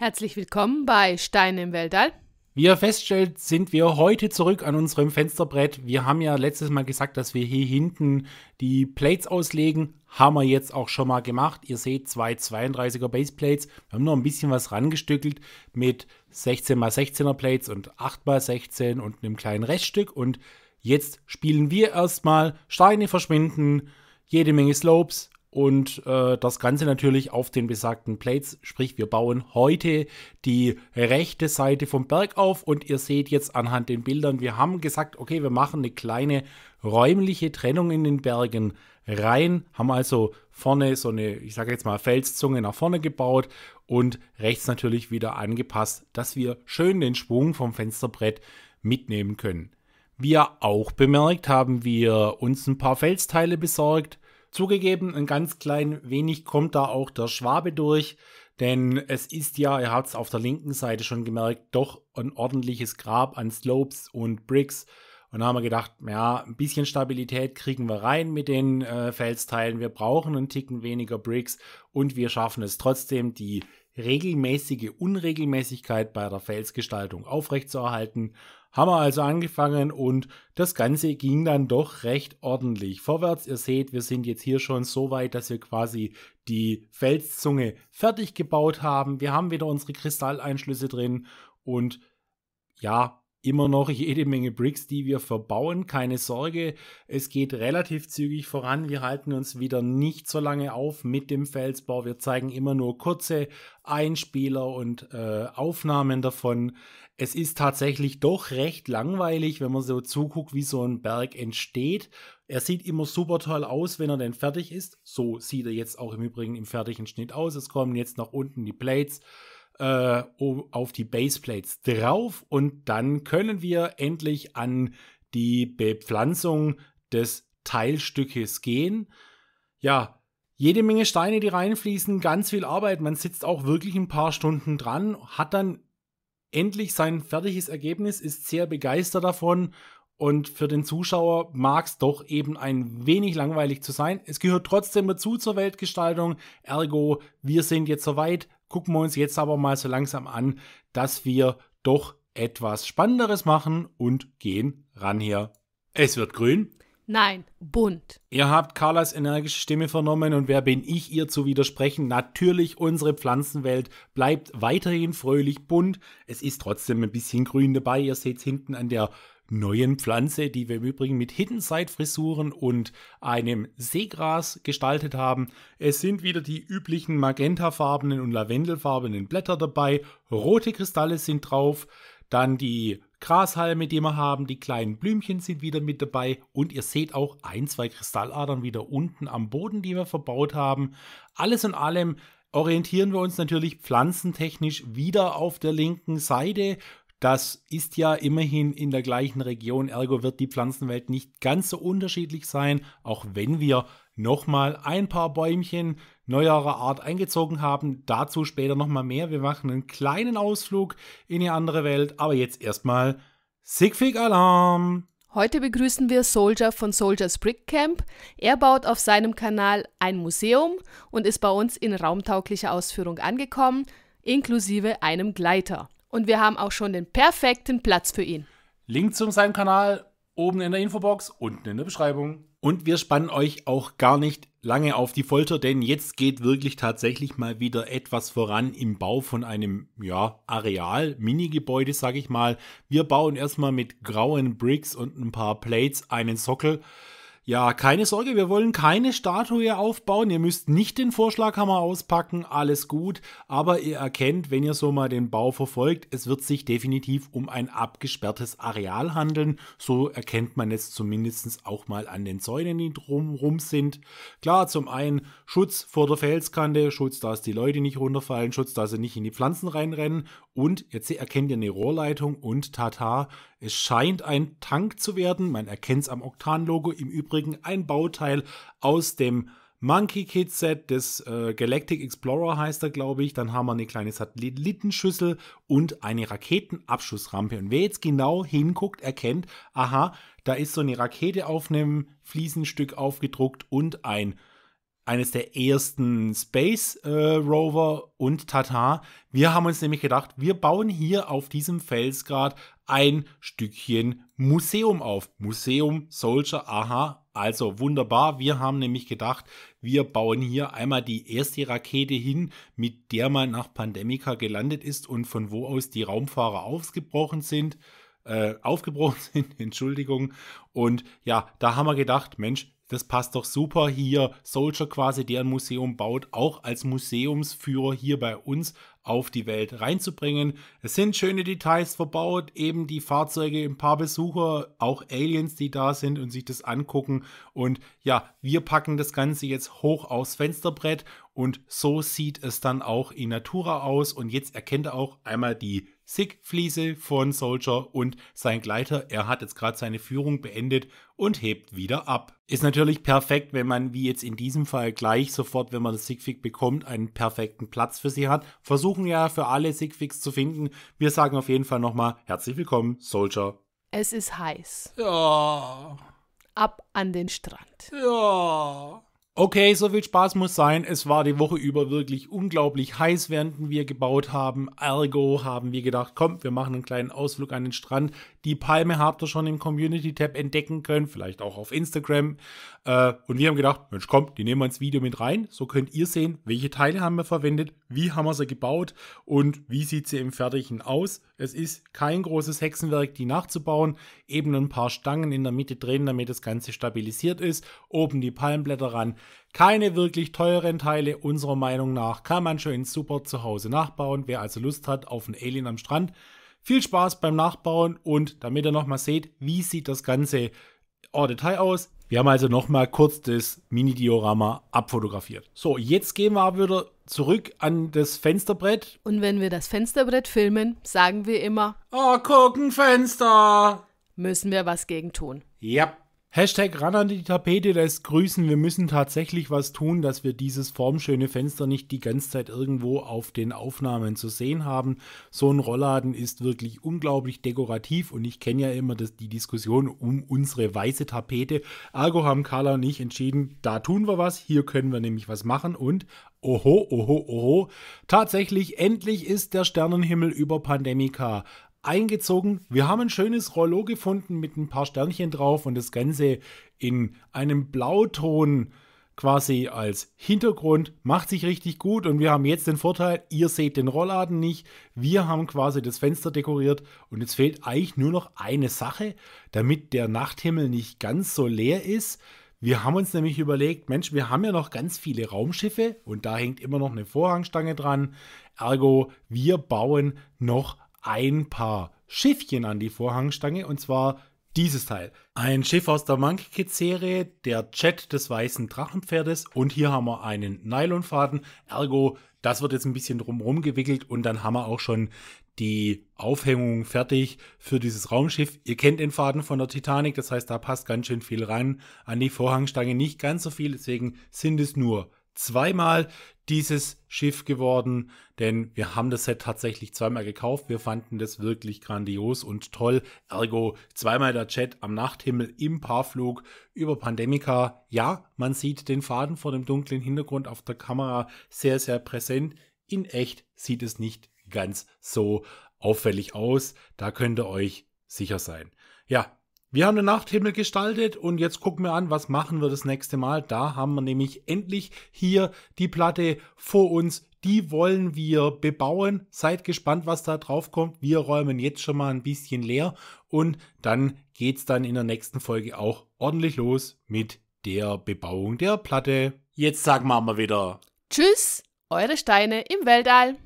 Herzlich willkommen bei Steine im Weltall. Wie ihr feststellt, sind wir heute zurück an unserem Fensterbrett. Wir haben ja letztes Mal gesagt, dass wir hier hinten die Plates auslegen. Haben wir jetzt auch schon mal gemacht. Ihr seht zwei 32er Baseplates. Wir haben noch ein bisschen was rangestückelt mit 16x16er Plates und 8x16 und einem kleinen Reststück. Und jetzt spielen wir erstmal Steine verschwinden, jede Menge Slopes und äh, das Ganze natürlich auf den besagten Plates. Sprich, wir bauen heute die rechte Seite vom Berg auf und ihr seht jetzt anhand den Bildern, wir haben gesagt, okay, wir machen eine kleine räumliche Trennung in den Bergen rein, haben also vorne so eine, ich sage jetzt mal, Felszunge nach vorne gebaut und rechts natürlich wieder angepasst, dass wir schön den Schwung vom Fensterbrett mitnehmen können. Wie ihr auch bemerkt, haben wir uns ein paar Felsteile besorgt Zugegeben, ein ganz klein wenig kommt da auch der Schwabe durch, denn es ist ja, ihr habt es auf der linken Seite schon gemerkt, doch ein ordentliches Grab an Slopes und Bricks. Und da haben wir gedacht, ja, ein bisschen Stabilität kriegen wir rein mit den äh, Felsteilen. Wir brauchen einen Ticken weniger Bricks und wir schaffen es trotzdem, die regelmäßige Unregelmäßigkeit bei der Felsgestaltung aufrechtzuerhalten haben wir also angefangen und das Ganze ging dann doch recht ordentlich vorwärts. Ihr seht, wir sind jetzt hier schon so weit, dass wir quasi die Felszunge fertig gebaut haben. Wir haben wieder unsere Kristalleinschlüsse drin und ja, immer noch jede Menge Bricks, die wir verbauen. Keine Sorge, es geht relativ zügig voran. Wir halten uns wieder nicht so lange auf mit dem Felsbau. Wir zeigen immer nur kurze Einspieler und äh, Aufnahmen davon. Es ist tatsächlich doch recht langweilig, wenn man so zuguckt, wie so ein Berg entsteht. Er sieht immer super toll aus, wenn er denn fertig ist. So sieht er jetzt auch im Übrigen im fertigen Schnitt aus. Es kommen jetzt nach unten die Plates äh, auf die Baseplates drauf und dann können wir endlich an die Bepflanzung des Teilstückes gehen. Ja, jede Menge Steine, die reinfließen, ganz viel Arbeit. Man sitzt auch wirklich ein paar Stunden dran, hat dann endlich sein fertiges Ergebnis, ist sehr begeistert davon und für den Zuschauer mag es doch eben ein wenig langweilig zu sein. Es gehört trotzdem dazu zur Weltgestaltung. Ergo, wir sind jetzt soweit gucken wir uns jetzt aber mal so langsam an, dass wir doch etwas Spannenderes machen und gehen ran hier. Es wird grün. Nein, bunt. Ihr habt Carlas energische Stimme vernommen und wer bin ich, ihr zu widersprechen? Natürlich, unsere Pflanzenwelt bleibt weiterhin fröhlich bunt. Es ist trotzdem ein bisschen grün dabei. Ihr seht es hinten an der neuen Pflanze, die wir im Übrigen mit Hidden Side Frisuren und einem Seegras gestaltet haben. Es sind wieder die üblichen magentafarbenen und lavendelfarbenen Blätter dabei. Rote Kristalle sind drauf. Dann die Grashalme, die wir haben, die kleinen Blümchen sind wieder mit dabei und ihr seht auch ein, zwei Kristalladern wieder unten am Boden, die wir verbaut haben. Alles in allem orientieren wir uns natürlich pflanzentechnisch wieder auf der linken Seite, das ist ja immerhin in der gleichen Region, ergo wird die Pflanzenwelt nicht ganz so unterschiedlich sein, auch wenn wir nochmal ein paar Bäumchen neuerer Art eingezogen haben. Dazu später nochmal mehr. Wir machen einen kleinen Ausflug in die andere Welt, aber jetzt erstmal Sigfig Alarm! Heute begrüßen wir Soldier von Soldiers Brick Camp. Er baut auf seinem Kanal ein Museum und ist bei uns in raumtauglicher Ausführung angekommen, inklusive einem Gleiter. Und wir haben auch schon den perfekten Platz für ihn. Link zu seinem Kanal oben in der Infobox, unten in der Beschreibung. Und wir spannen euch auch gar nicht lange auf die Folter, denn jetzt geht wirklich tatsächlich mal wieder etwas voran im Bau von einem ja, Areal, Mini-Gebäude, sage ich mal. Wir bauen erstmal mit grauen Bricks und ein paar Plates einen Sockel. Ja, keine Sorge, wir wollen keine Statue aufbauen. Ihr müsst nicht den Vorschlaghammer auspacken, alles gut. Aber ihr erkennt, wenn ihr so mal den Bau verfolgt, es wird sich definitiv um ein abgesperrtes Areal handeln. So erkennt man es zumindest auch mal an den Zäunen, die drumherum sind. Klar, zum einen Schutz vor der Felskante, Schutz, dass die Leute nicht runterfallen, Schutz, dass sie nicht in die Pflanzen reinrennen. Und jetzt erkennt ihr eine Rohrleitung und tata, es scheint ein Tank zu werden, man erkennt es am Oktan-Logo, im Übrigen ein Bauteil aus dem Monkey Kid Set des äh, Galactic Explorer heißt er, glaube ich. Dann haben wir eine kleine Satellitenschüssel und eine Raketenabschussrampe. Und wer jetzt genau hinguckt, erkennt, aha, da ist so eine Rakete auf einem Fliesenstück aufgedruckt und ein eines der ersten Space äh, Rover und Tata. Wir haben uns nämlich gedacht, wir bauen hier auf diesem Felsgrad ein Stückchen Museum auf. Museum Soldier, aha, also wunderbar. Wir haben nämlich gedacht, wir bauen hier einmal die erste Rakete hin, mit der man nach Pandemica gelandet ist und von wo aus die Raumfahrer aufgebrochen sind. Äh, aufgebrochen sind, Entschuldigung. Und ja, da haben wir gedacht, Mensch, das passt doch super hier. Soldier quasi, der ein Museum baut, auch als Museumsführer hier bei uns auf die Welt reinzubringen. Es sind schöne Details verbaut, eben die Fahrzeuge, ein paar Besucher, auch Aliens, die da sind und sich das angucken. Und ja, wir packen das Ganze jetzt hoch aufs Fensterbrett und so sieht es dann auch in Natura aus. Und jetzt erkennt er auch einmal die Sick-Fliese von Soldier und sein Gleiter. Er hat jetzt gerade seine Führung beendet und hebt wieder ab. Ist natürlich perfekt, wenn man, wie jetzt in diesem Fall gleich sofort, wenn man das Sigfig bekommt, einen perfekten Platz für sie hat. Versuchen ja für alle Sigfigs zu finden. Wir sagen auf jeden Fall nochmal herzlich willkommen, Soldier. Es ist heiß. Ja. Ab an den Strand. Ja. Okay, so viel Spaß muss sein. Es war die Woche über wirklich unglaublich heiß, während wir gebaut haben. Ergo haben wir gedacht, komm, wir machen einen kleinen Ausflug an den Strand. Die Palme habt ihr schon im Community-Tab entdecken können, vielleicht auch auf Instagram. Äh, und wir haben gedacht, Mensch, komm, die nehmen wir ins Video mit rein. So könnt ihr sehen, welche Teile haben wir verwendet, wie haben wir sie gebaut und wie sieht sie im Fertigen aus. Es ist kein großes Hexenwerk, die nachzubauen. Eben ein paar Stangen in der Mitte drehen, damit das Ganze stabilisiert ist. Oben die Palmblätter ran. Keine wirklich teuren Teile unserer Meinung nach kann man schön super zu Hause nachbauen. Wer also Lust hat auf ein Alien am Strand, viel Spaß beim Nachbauen und damit ihr nochmal seht, wie sieht das Ganze en Detail aus. Wir haben also nochmal kurz das Mini-Diorama abfotografiert. So, jetzt gehen wir aber wieder zurück an das Fensterbrett. Und wenn wir das Fensterbrett filmen, sagen wir immer, oh, gucken Fenster. Müssen wir was gegen tun. Ja, Hashtag ran an die Tapete lässt grüßen. Wir müssen tatsächlich was tun, dass wir dieses formschöne Fenster nicht die ganze Zeit irgendwo auf den Aufnahmen zu sehen haben. So ein Rollladen ist wirklich unglaublich dekorativ und ich kenne ja immer das, die Diskussion um unsere weiße Tapete. Ergo haben Carla und ich entschieden, da tun wir was, hier können wir nämlich was machen und Oho, oho, oho. Tatsächlich, endlich ist der Sternenhimmel über Pandemika eingezogen. Wir haben ein schönes Rollo gefunden mit ein paar Sternchen drauf und das Ganze in einem Blauton quasi als Hintergrund. Macht sich richtig gut und wir haben jetzt den Vorteil, ihr seht den Rollladen nicht. Wir haben quasi das Fenster dekoriert und jetzt fehlt eigentlich nur noch eine Sache, damit der Nachthimmel nicht ganz so leer ist. Wir haben uns nämlich überlegt, Mensch, wir haben ja noch ganz viele Raumschiffe und da hängt immer noch eine Vorhangstange dran. Ergo, wir bauen noch ein paar Schiffchen an die Vorhangstange und zwar dieses Teil. Ein Schiff aus der Monkey Kid Serie, der Jet des weißen Drachenpferdes und hier haben wir einen Nylonfaden, ergo das wird jetzt ein bisschen drumherum gewickelt und dann haben wir auch schon die Aufhängung fertig für dieses Raumschiff. Ihr kennt den Faden von der Titanic, das heißt, da passt ganz schön viel ran. An die Vorhangstange nicht ganz so viel, deswegen sind es nur zweimal dieses Schiff geworden, denn wir haben das Set tatsächlich zweimal gekauft. Wir fanden das wirklich grandios und toll. Ergo zweimal der Chat am Nachthimmel im Paarflug über Pandemica. Ja, man sieht den Faden vor dem dunklen Hintergrund auf der Kamera sehr, sehr präsent. In echt sieht es nicht ganz so auffällig aus. Da könnt ihr euch sicher sein. Ja, wir haben den Nachthimmel gestaltet und jetzt gucken wir an, was machen wir das nächste Mal. Da haben wir nämlich endlich hier die Platte vor uns. Die wollen wir bebauen. Seid gespannt, was da drauf kommt. Wir räumen jetzt schon mal ein bisschen leer und dann geht es dann in der nächsten Folge auch ordentlich los mit der Bebauung der Platte. Jetzt sagen wir mal wieder Tschüss, eure Steine im Weltall.